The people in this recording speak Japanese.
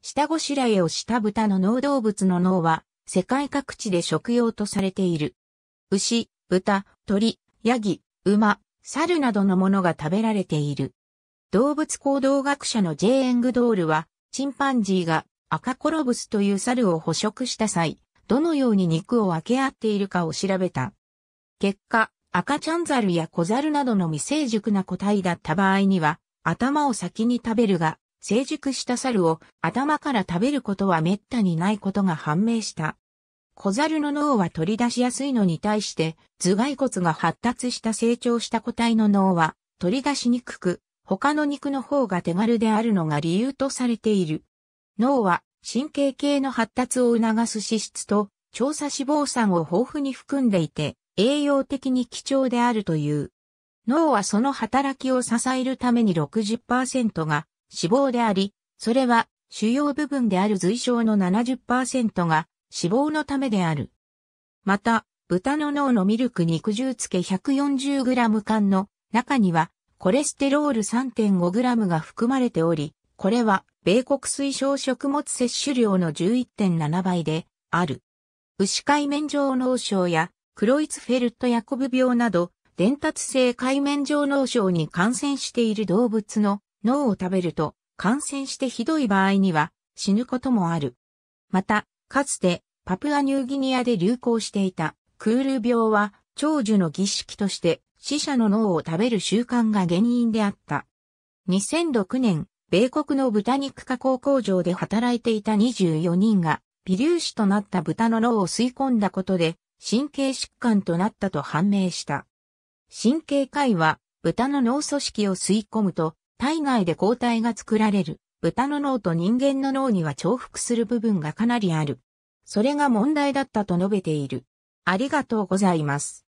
下ごしらえをした豚の農動物の脳は、世界各地で食用とされている。牛、豚、鳥、ヤギ、馬、猿などのものが食べられている。動物行動学者のジェーエングドールは、チンパンジーが赤コロブスという猿を捕食した際、どのように肉を分け合っているかを調べた。結果、赤ちゃん猿や小猿などの未成熟な個体だった場合には、頭を先に食べるが、成熟した猿を頭から食べることは滅多にないことが判明した。小猿の脳は取り出しやすいのに対して、頭蓋骨が発達した成長した個体の脳は取り出しにくく、他の肉の方が手軽であるのが理由とされている。脳は神経系の発達を促す脂質と調査脂肪酸を豊富に含んでいて、栄養的に貴重であるという。脳はその働きを支えるために60%が脂肪であり、それは主要部分である髄症の70%が脂肪のためである。また、豚の脳のミルク肉汁漬け 140g 缶の中にはコレステロール 3.5g が含まれており、これは米国推奨食物摂取量の11.7倍である。牛海面上脳症やクロイツフェルトヤコブ病など伝達性海面上脳症に感染している動物の脳を食べると感染してひどい場合には死ぬこともある。また、かつてパプアニューギニアで流行していたクール病は長寿の儀式として死者の脳を食べる習慣が原因であった。2006年、米国の豚肉加工工場で働いていた24人が微粒子となった豚の脳を吸い込んだことで神経疾患となったと判明した。神経科医は豚の脳組織を吸い込むと体外で抗体が作られる。豚の脳と人間の脳には重複する部分がかなりある。それが問題だったと述べている。ありがとうございます。